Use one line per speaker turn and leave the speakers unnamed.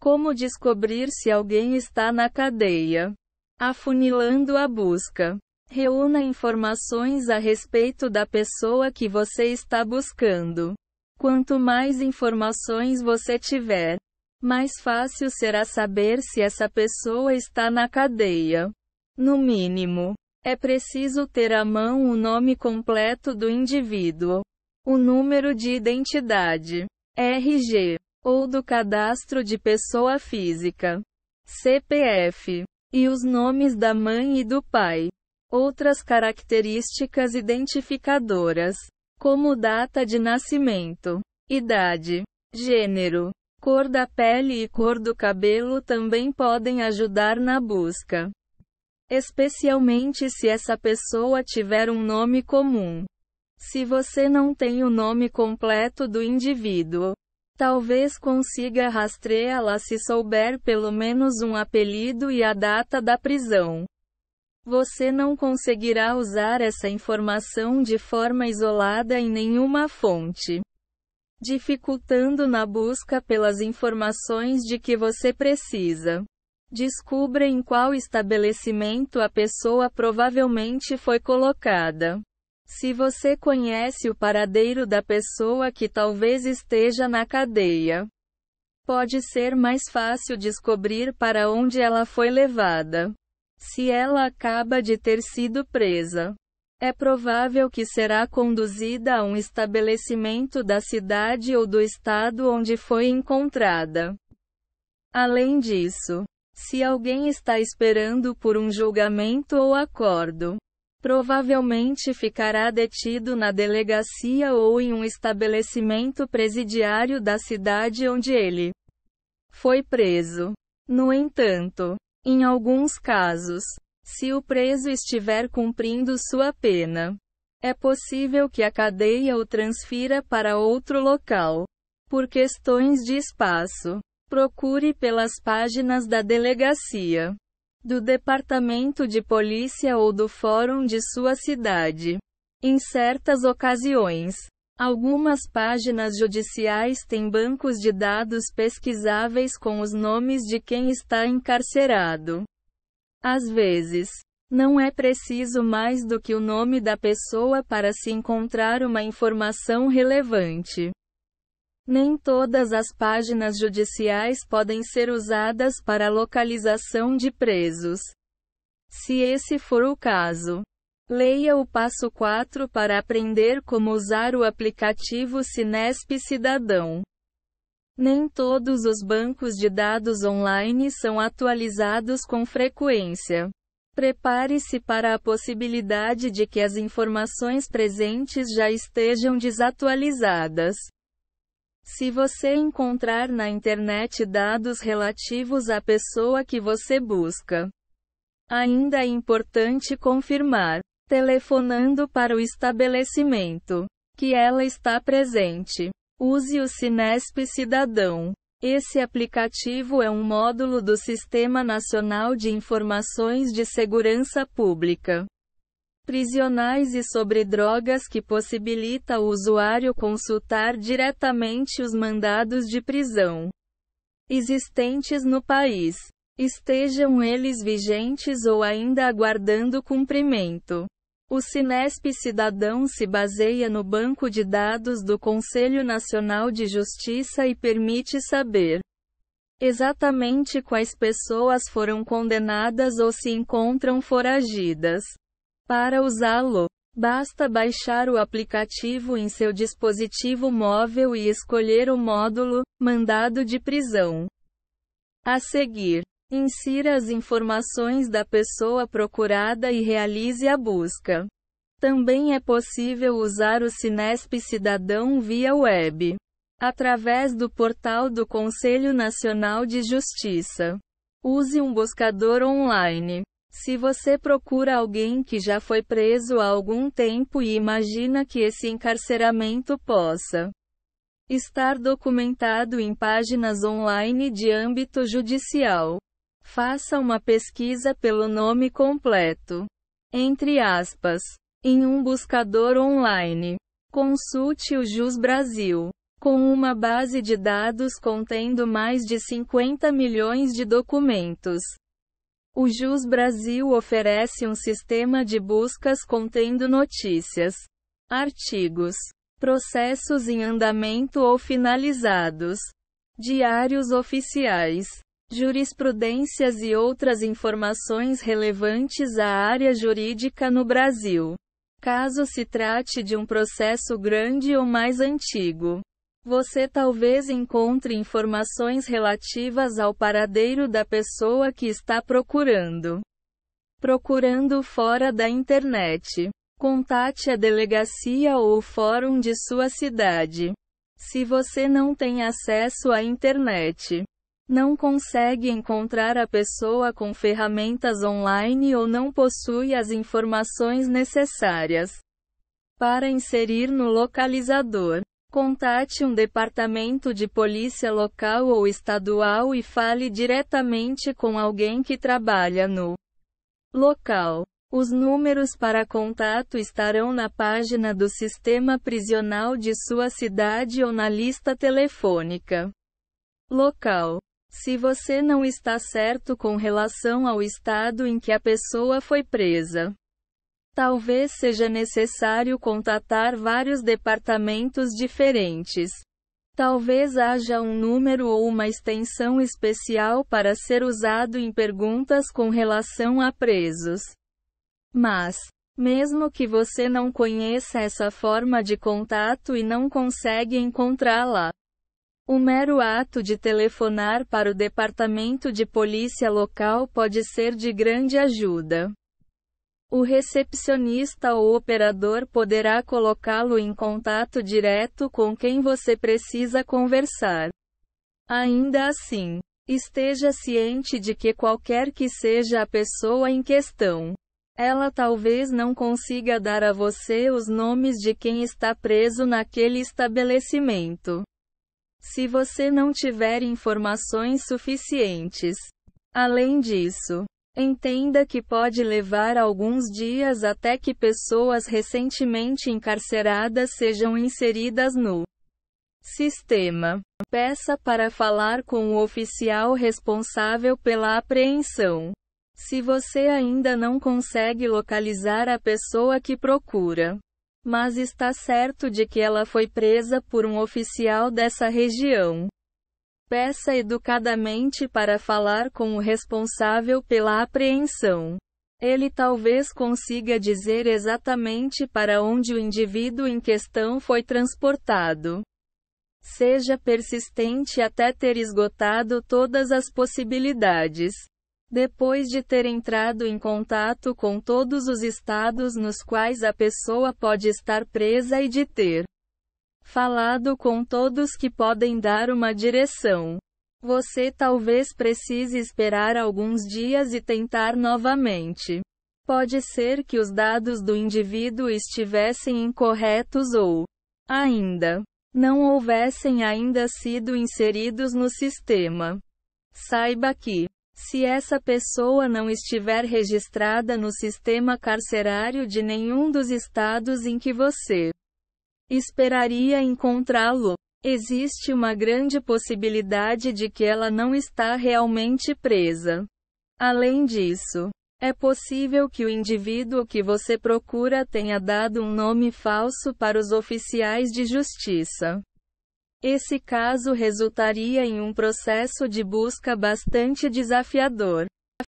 Como descobrir se alguém está na cadeia? Afunilando a busca. Reúna informações a respeito da pessoa que você está buscando. Quanto mais informações você tiver, mais fácil será saber se essa pessoa está na cadeia. No mínimo, é preciso ter à mão o nome completo do indivíduo, o número de identidade, RG, ou do cadastro de pessoa física, CPF, e os nomes da mãe e do pai. Outras características identificadoras, como data de nascimento, idade, gênero, cor da pele e cor do cabelo também podem ajudar na busca. Especialmente se essa pessoa tiver um nome comum. Se você não tem o nome completo do indivíduo, Talvez consiga rastreá-la se souber pelo menos um apelido e a data da prisão. Você não conseguirá usar essa informação de forma isolada em nenhuma fonte, dificultando na busca pelas informações de que você precisa. Descubra em qual estabelecimento a pessoa provavelmente foi colocada. Se você conhece o paradeiro da pessoa que talvez esteja na cadeia, pode ser mais fácil descobrir para onde ela foi levada. Se ela acaba de ter sido presa, é provável que será conduzida a um estabelecimento da cidade ou do estado onde foi encontrada. Além disso, se alguém está esperando por um julgamento ou acordo, Provavelmente ficará detido na delegacia ou em um estabelecimento presidiário da cidade onde ele foi preso. No entanto, em alguns casos, se o preso estiver cumprindo sua pena, é possível que a cadeia o transfira para outro local. Por questões de espaço, procure pelas páginas da delegacia do departamento de polícia ou do fórum de sua cidade. Em certas ocasiões, algumas páginas judiciais têm bancos de dados pesquisáveis com os nomes de quem está encarcerado. Às vezes, não é preciso mais do que o nome da pessoa para se encontrar uma informação relevante. Nem todas as páginas judiciais podem ser usadas para localização de presos. Se esse for o caso, leia o passo 4 para aprender como usar o aplicativo Sinesp Cidadão. Nem todos os bancos de dados online são atualizados com frequência. Prepare-se para a possibilidade de que as informações presentes já estejam desatualizadas. Se você encontrar na internet dados relativos à pessoa que você busca, ainda é importante confirmar, telefonando para o estabelecimento, que ela está presente. Use o Sinesp Cidadão. Esse aplicativo é um módulo do Sistema Nacional de Informações de Segurança Pública prisionais e sobre drogas que possibilita o usuário consultar diretamente os mandados de prisão existentes no país, estejam eles vigentes ou ainda aguardando cumprimento. O Sinesp Cidadão se baseia no banco de dados do Conselho Nacional de Justiça e permite saber exatamente quais pessoas foram condenadas ou se encontram foragidas. Para usá-lo, basta baixar o aplicativo em seu dispositivo móvel e escolher o módulo Mandado de prisão. A seguir, insira as informações da pessoa procurada e realize a busca. Também é possível usar o Sinesp Cidadão via web através do portal do Conselho Nacional de Justiça. Use um buscador online. Se você procura alguém que já foi preso há algum tempo e imagina que esse encarceramento possa estar documentado em páginas online de âmbito judicial, faça uma pesquisa pelo nome completo. Entre aspas, em um buscador online. Consulte o Jus Brasil. Com uma base de dados contendo mais de 50 milhões de documentos o Jus Brasil oferece um sistema de buscas contendo notícias, artigos, processos em andamento ou finalizados, diários oficiais, jurisprudências e outras informações relevantes à área jurídica no Brasil. Caso se trate de um processo grande ou mais antigo, você talvez encontre informações relativas ao paradeiro da pessoa que está procurando. Procurando fora da internet. Contate a delegacia ou o fórum de sua cidade. Se você não tem acesso à internet, não consegue encontrar a pessoa com ferramentas online ou não possui as informações necessárias para inserir no localizador. Contate um departamento de polícia local ou estadual e fale diretamente com alguém que trabalha no local. Os números para contato estarão na página do sistema prisional de sua cidade ou na lista telefônica local. Se você não está certo com relação ao estado em que a pessoa foi presa, Talvez seja necessário contatar vários departamentos diferentes. Talvez haja um número ou uma extensão especial para ser usado em perguntas com relação a presos. Mas, mesmo que você não conheça essa forma de contato e não consegue encontrá-la, o mero ato de telefonar para o departamento de polícia local pode ser de grande ajuda. O recepcionista ou operador poderá colocá-lo em contato direto com quem você precisa conversar. Ainda assim, esteja ciente de que qualquer que seja a pessoa em questão, ela talvez não consiga dar a você os nomes de quem está preso naquele estabelecimento. Se você não tiver informações suficientes. Além disso, Entenda que pode levar alguns dias até que pessoas recentemente encarceradas sejam inseridas no sistema. Peça para falar com o oficial responsável pela apreensão. Se você ainda não consegue localizar a pessoa que procura, mas está certo de que ela foi presa por um oficial dessa região. Peça educadamente para falar com o responsável pela apreensão. Ele talvez consiga dizer exatamente para onde o indivíduo em questão foi transportado. Seja persistente até ter esgotado todas as possibilidades. Depois de ter entrado em contato com todos os estados nos quais a pessoa pode estar presa e de ter falado com todos que podem dar uma direção. Você talvez precise esperar alguns dias e tentar novamente. Pode ser que os dados do indivíduo estivessem incorretos ou, ainda, não houvessem ainda sido inseridos no sistema. Saiba que, se essa pessoa não estiver registrada no sistema carcerário de nenhum dos estados em que você Esperaria encontrá-lo. Existe uma grande possibilidade de que ela não está realmente presa. Além disso, é possível que o indivíduo que você procura tenha dado um nome falso para os oficiais de justiça. Esse caso resultaria em um processo de busca bastante desafiador.